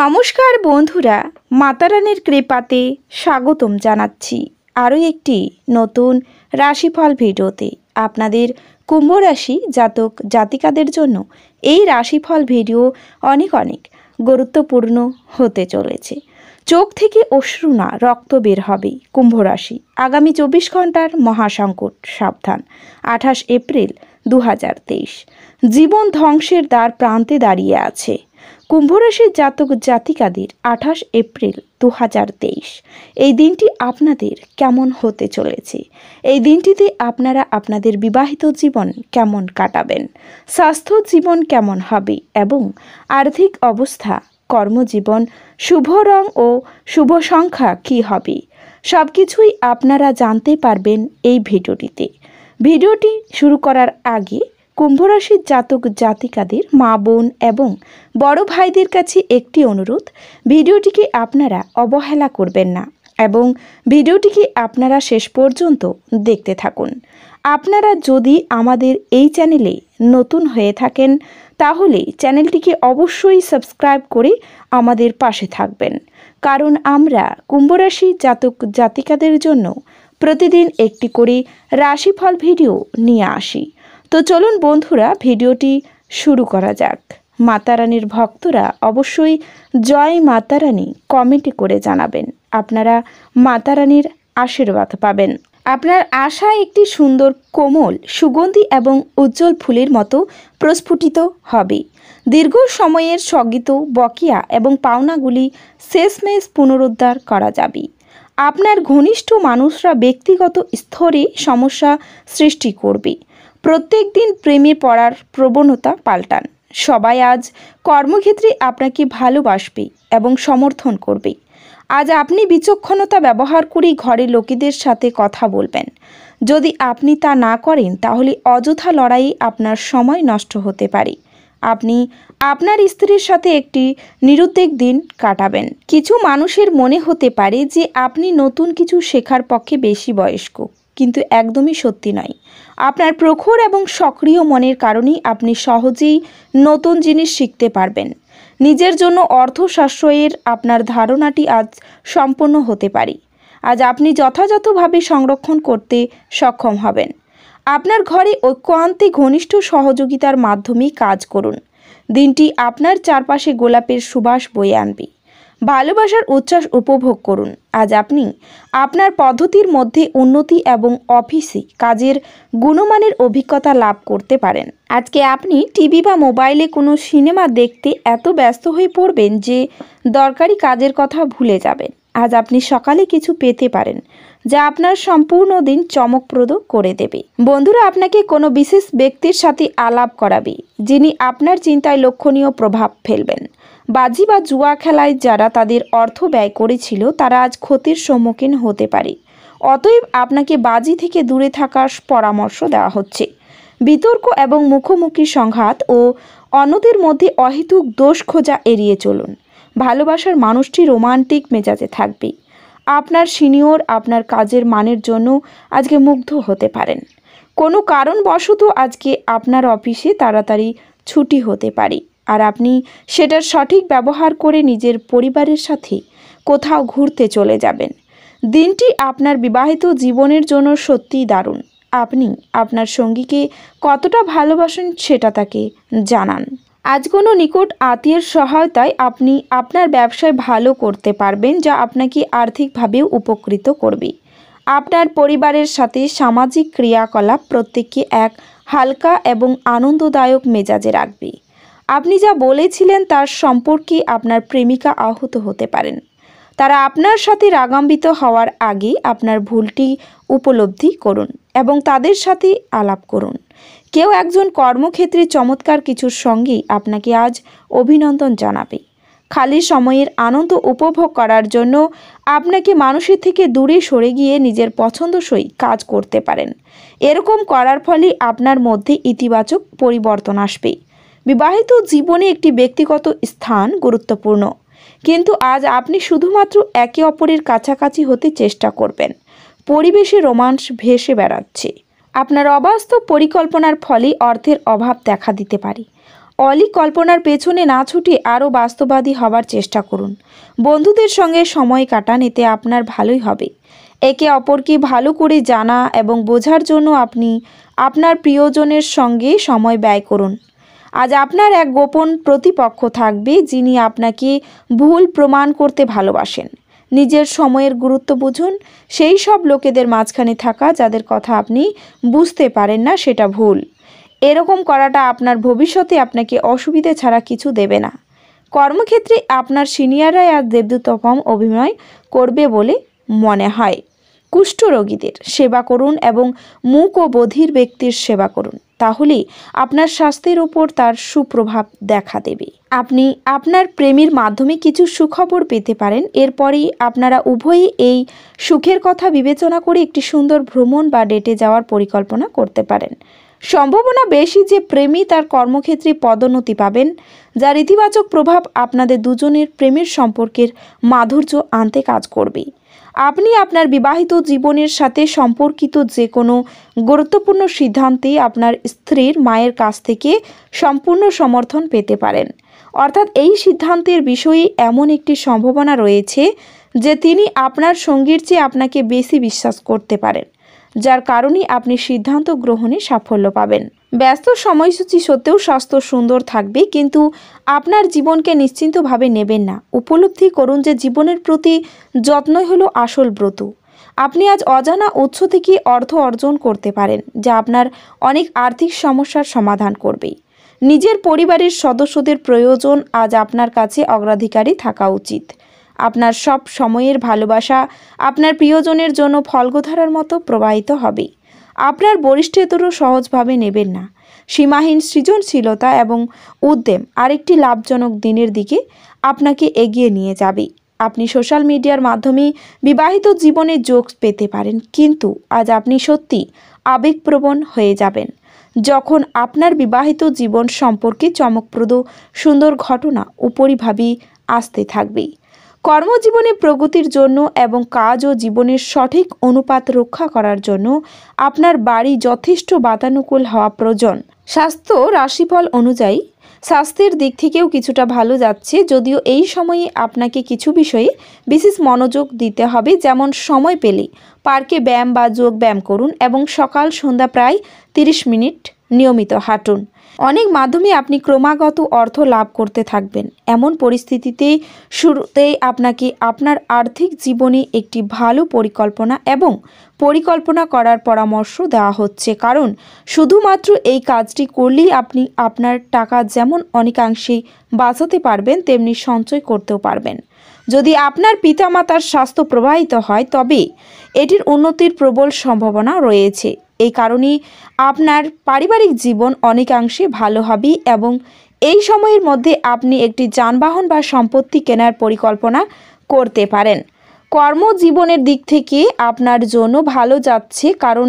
নমস্কার বন্ধুরা মাতারানের কৃপাতে স্বাগতম জানাচ্ছি আরও একটি নতুন রাশিফল ভিডিওতে আপনাদের কুম্ভ রাশি জাতক জাতিকাদের জন্য এই রাশিফল ভিডিও অনেক অনেক গুরুত্বপূর্ণ হতে চলেছে চোখ থেকে অশ্রু না রক্ত বের হবে কুম্ভ রাশি আগামী চব্বিশ ঘন্টার মহাসংকট সাবধান আঠাশ এপ্রিল দু জীবন ধ্বংসের দ্বার প্রান্তে দাঁড়িয়ে আছে কুম্ভরাশির জাতক জাতিকাদের আঠাশ এপ্রিল দু এই দিনটি আপনাদের কেমন হতে চলেছে এই দিনটিতে আপনারা আপনাদের বিবাহিত জীবন কেমন কাটাবেন স্বাস্থ্য জীবন কেমন হবে এবং আর্থিক অবস্থা কর্মজীবন শুভ রং ও শুভ সংখ্যা কী হবে সব কিছুই আপনারা জানতে পারবেন এই ভিডিওটিতে ভিডিওটি শুরু করার আগে কুম্ভরাশির জাতক জাতিকাদের মা বোন এবং বড় ভাইদের কাছে একটি অনুরোধ ভিডিওটিকে আপনারা অবহেলা করবেন না এবং ভিডিওটিকে আপনারা শেষ পর্যন্ত দেখতে থাকুন আপনারা যদি আমাদের এই চ্যানেলে নতুন হয়ে থাকেন তাহলে চ্যানেলটিকে অবশ্যই সাবস্ক্রাইব করে আমাদের পাশে থাকবেন কারণ আমরা কুম্ভরাশি জাতক জাতিকাদের জন্য প্রতিদিন একটি করে রাশিফল ভিডিও নিয়ে আসি তো চলুন বন্ধুরা ভিডিওটি শুরু করা যাক মাতারানির ভক্তরা অবশ্যই জয় মাতারানী কমেন্টে করে জানাবেন আপনারা মাতারানির আশীর্বাদ পাবেন আপনার আশা একটি সুন্দর কোমল সুগন্ধি এবং উজ্জ্বল ফুলের মতো প্রস্ফুটিত হবে দীর্ঘ সময়ের স্থগিত বকিয়া এবং পাওনাগুলি শেষমেশ পুনরুদ্ধার করা যাবে আপনার ঘনিষ্ঠ মানুষরা ব্যক্তিগত স্তরে সমস্যা সৃষ্টি করবে প্রত্যেক দিন প্রেমে পড়ার প্রবণতা পাল্টান সবাই আজ কর্মক্ষেত্রে আপনাকে ভালোবাসবে এবং সমর্থন করবে আজ আপনি বিচক্ষণতা ব্যবহার করে ঘরের লোকেদের সাথে কথা বলবেন যদি আপনি তা না করেন তাহলে অযথা লড়াই আপনার সময় নষ্ট হতে পারে আপনি আপনার স্ত্রীর সাথে একটি নিরুদ্বেগ দিন কাটাবেন কিছু মানুষের মনে হতে পারে যে আপনি নতুন কিছু শেখার পক্ষে বেশি বয়স্ক কিন্তু একদমই সত্যি নয় আপনার প্রখর এবং সক্রিয় মনের কারণেই আপনি সহজেই নতুন জিনিস শিখতে পারবেন নিজের জন্য অর্থ সাশ্রয়ের আপনার ধারণাটি আজ সম্পন্ন হতে পারে আজ আপনি যথাযথভাবে সংরক্ষণ করতে সক্ষম হবেন আপনার ঘরে ঐক্যান্তে ঘনিষ্ঠ সহযোগিতার মাধ্যমে কাজ করুন দিনটি আপনার চারপাশে গোলাপের সুবাস বয়ে আনবে ভালোবাসার উচ্ছ্বাস উপভোগ করুন আজ আপনি আপনার পদ্ধতির মধ্যে উন্নতি এবং অফিসে কাজের গুণমানের অভিজ্ঞতা লাভ করতে পারেন আজকে আপনি টিভি বা মোবাইলে কোনো সিনেমা দেখতে এত ব্যস্ত হয়ে পড়বেন যে দরকারি কাজের কথা ভুলে যাবেন আজ আপনি সকালে কিছু পেতে পারেন যা আপনার সম্পূর্ণ দিন চমকপ্রদ করে দেবে বন্ধুরা আপনাকে কোনো বিশেষ ব্যক্তির সাথে আলাপ করাবে যিনি আপনার চিন্তায় লক্ষণীয় প্রভাব ফেলবেন বাজি বা জুয়া খেলায় যারা তাদের অর্থ ব্যয় করেছিল তারা আজ ক্ষতির সম্মুখীন হতে পারে অতএব আপনাকে বাজি থেকে দূরে থাকার পরামর্শ দেওয়া হচ্ছে বিতর্ক এবং মুখোমুখি সংঘাত ও অন্যদের মধ্যে অহেতুক দোষ খোঁজা এড়িয়ে চলুন ভালোবাসার মানুষটি রোমান্টিক মেজাজে থাকবে আপনার সিনিয়র আপনার কাজের মানের জন্য আজকে মুগ্ধ হতে পারেন কোনো কারণবশত আজকে আপনার অফিসে তাড়াতাড়ি ছুটি হতে পারে আর আপনি সেটার সঠিক ব্যবহার করে নিজের পরিবারের সাথে কোথাও ঘুরতে চলে যাবেন দিনটি আপনার বিবাহিত জীবনের জন্য সত্যিই দারুণ আপনি আপনার সঙ্গীকে কতটা ভালোবাসেন সেটা তাকে জানান আজ কোনো নিকট আত্মীয়ের সহায়তায় আপনি আপনার ব্যবসায় ভালো করতে পারবেন যা আপনাকে আর্থিকভাবেও উপকৃত করবে আপনার পরিবারের সাথে সামাজিক ক্রিয়াকলাপ প্রত্যেককে এক হালকা এবং আনন্দদায়ক মেজাজে রাখবে আপনি যা বলেছিলেন তার সম্পর্কে আপনার প্রেমিকা আহত হতে পারেন তারা আপনার সাথে রাগাম্বিত হওয়ার আগে আপনার ভুলটি উপলব্ধি করুন এবং তাদের সাথে আলাপ করুন কেউ একজন কর্মক্ষেত্রে চমৎকার কিছুর সঙ্গেই আপনাকে আজ অভিনন্দন জানাবে খালি সময়ের আনন্দ উপভোগ করার জন্য আপনাকে মানুষের থেকে দূরে সরে গিয়ে নিজের পছন্দসই কাজ করতে পারেন এরকম করার ফলে আপনার মধ্যে ইতিবাচক পরিবর্তন আসবে বিবাহিত জীবনে একটি ব্যক্তিগত স্থান গুরুত্বপূর্ণ কিন্তু আজ আপনি শুধুমাত্র একে অপরের কাছাকাছি হতে চেষ্টা করবেন পরিবেশে রোমাঞ্চ ভেসে বেড়াচ্ছে আপনার অবাস্তব পরিকল্পনার ফলে অর্থের অভাব দেখা দিতে পারে অলি কল্পনার পেছনে না ছুটে আরও বাস্তবাদী হবার চেষ্টা করুন বন্ধুদের সঙ্গে সময় কাটান এতে আপনার ভালোই হবে একে অপরকে ভালো করে জানা এবং বোঝার জন্য আপনি আপনার প্রিয়জনের সঙ্গে সময় ব্যয় করুন আজ আপনার এক গোপন প্রতিপক্ষ থাকবে যিনি আপনাকে ভুল প্রমাণ করতে ভালোবাসেন নিজের সময়ের গুরুত্ব বুঝুন সেই সব লোকেদের মাঝখানে থাকা যাদের কথা আপনি বুঝতে পারেন না সেটা ভুল এরকম করাটা আপনার ভবিষ্যতে আপনাকে অসুবিধে ছাড়া কিছু দেবে না কর্মক্ষেত্রে আপনার সিনিয়ররাই আর দেবদূতপম অভিনয় করবে বলে মনে হয় কুষ্ঠরোগীদের সেবা করুন এবং মুখ ও বধির ব্যক্তির সেবা করুন তাহলেই আপনার স্বাস্থ্যের ওপর তার সুপ্রভাব দেখা দেবে আপনি আপনার প্রেমের মাধ্যমে কিছু সুখবর পেতে পারেন এরপরেই আপনারা উভয়ই এই সুখের কথা বিবেচনা করে একটি সুন্দর ভ্রমণ বা ডেটে যাওয়ার পরিকল্পনা করতে পারেন সম্ভাবনা বেশি যে প্রেমী তার কর্মক্ষেত্রে পদোন্নতি পাবেন যার ইতিবাচক প্রভাব আপনাদের দুজনের প্রেমের সম্পর্কের মাধুর্য আনতে কাজ করবে আপনি আপনার বিবাহিত জীবনের সাথে সম্পর্কিত যে কোনো গুরুত্বপূর্ণ সিদ্ধান্তে আপনার স্ত্রীর মায়ের কাছ থেকে সম্পূর্ণ সমর্থন পেতে পারেন অর্থাৎ এই সিদ্ধান্তের বিষয়ে এমন একটি সম্ভাবনা রয়েছে যে তিনি আপনার সঙ্গীর চেয়ে আপনাকে বেশি বিশ্বাস করতে পারেন যার কারণে আপনি সিদ্ধান্ত গ্রহণে সাফল্য পাবেন ব্যস্ত সময়সূচি সত্ত্বেও স্বাস্থ্য সুন্দর থাকবে কিন্তু আপনার জীবনকে নিশ্চিন্তভাবে নেবেন না উপলব্ধি করুন যে জীবনের প্রতি যত্নই হলো আসল ব্রত আপনি আজ অজানা উৎস থেকে অর্থ অর্জন করতে পারেন যা আপনার অনেক আর্থিক সমস্যার সমাধান করবে নিজের পরিবারের সদস্যদের প্রয়োজন আজ আপনার কাছে অগ্রাধিকারই থাকা উচিত আপনার সব সময়ের ভালোবাসা আপনার প্রিয়জনের জন্য ফলগধারার মতো প্রবাহিত হবে আপনার বরিষ্ঠেতরও সহজভাবে নেবেন না সীমাহীন সৃজনশীলতা এবং উদ্যম আরেকটি লাভজনক দিনের দিকে আপনাকে এগিয়ে নিয়ে যাবে আপনি সোশ্যাল মিডিয়ার মাধ্যমে বিবাহিত জীবনে যোগ পেতে পারেন কিন্তু আজ আপনি সত্যি আবেগপ্রবণ হয়ে যাবেন যখন আপনার বিবাহিত জীবন সম্পর্কে চমকপ্রদ সুন্দর ঘটনা উপরিভাবেই আসতে থাকবে কর্মজীবনে প্রগতির জন্য এবং কাজ ও জীবনের সঠিক অনুপাত রক্ষা করার জন্য আপনার বাড়ি যথেষ্ট বাতানুকূল হওয়া প্রয়োজন স্বাস্থ্য রাশিফল অনুযায়ী স্বাস্থ্যের দিক থেকেও কিছুটা ভালো যাচ্ছে যদিও এই সময়ে আপনাকে কিছু বিষয়ে বিশেষ মনোযোগ দিতে হবে যেমন সময় পেলে পার্কে ব্যায়াম বা যোগ ব্যায়াম করুন এবং সকাল সন্ধ্যা প্রায় 30 মিনিট নিয়মিত হাঁটুন অনেক মাধ্যমে আপনি ক্রমাগত অর্থ লাভ করতে থাকবেন এমন পরিস্থিতিতে শুরুতেই আপনাকে আপনার আর্থিক জীবনে একটি ভালো পরিকল্পনা এবং পরিকল্পনা করার পরামর্শ দেওয়া হচ্ছে কারণ শুধুমাত্র এই কাজটি করলেই আপনি আপনার টাকা যেমন অনেকাংশেই বাঁচাতে পারবেন তেমনি সঞ্চয় করতেও পারবেন যদি আপনার পিতামাতার স্বাস্থ্য প্রবাহিত হয় তবে এটির উন্নতির প্রবল সম্ভাবনা রয়েছে এই কারণে আপনার পারিবারিক জীবন অনেকাংশে ভালো হবে এবং এই সময়ের মধ্যে আপনি একটি যানবাহন বা সম্পত্তি কেনার পরিকল্পনা করতে পারেন কর্মজীবনের দিক থেকে আপনার জন্য ভালো যাচ্ছে কারণ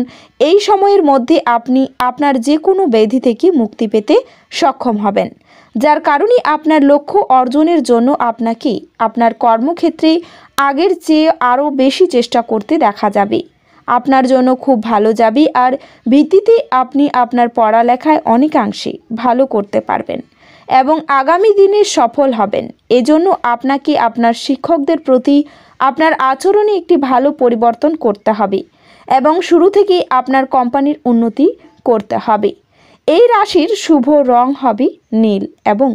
এই সময়ের মধ্যে আপনি আপনার যে কোনো ব্যাধি থেকে মুক্তি পেতে সক্ষম হবেন যার কারণে আপনার লক্ষ্য অর্জনের জন্য আপনাকে আপনার কর্মক্ষেত্রে আগের চেয়ে আরও বেশি চেষ্টা করতে দেখা যাবে আপনার জন্য খুব ভালো যাবি আর ভিত্তিতে আপনি আপনার পড়ালেখায় অনেকাংশে ভালো করতে পারবেন এবং আগামী দিনে সফল হবেন এজন্য আপনাকে আপনার শিক্ষকদের প্রতি আপনার আচরণে একটি ভালো পরিবর্তন করতে হবে এবং শুরু থেকেই আপনার কোম্পানির উন্নতি করতে হবে এই রাশির শুভ রং হবে নীল এবং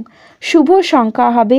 শুভ সংখ্যা হবে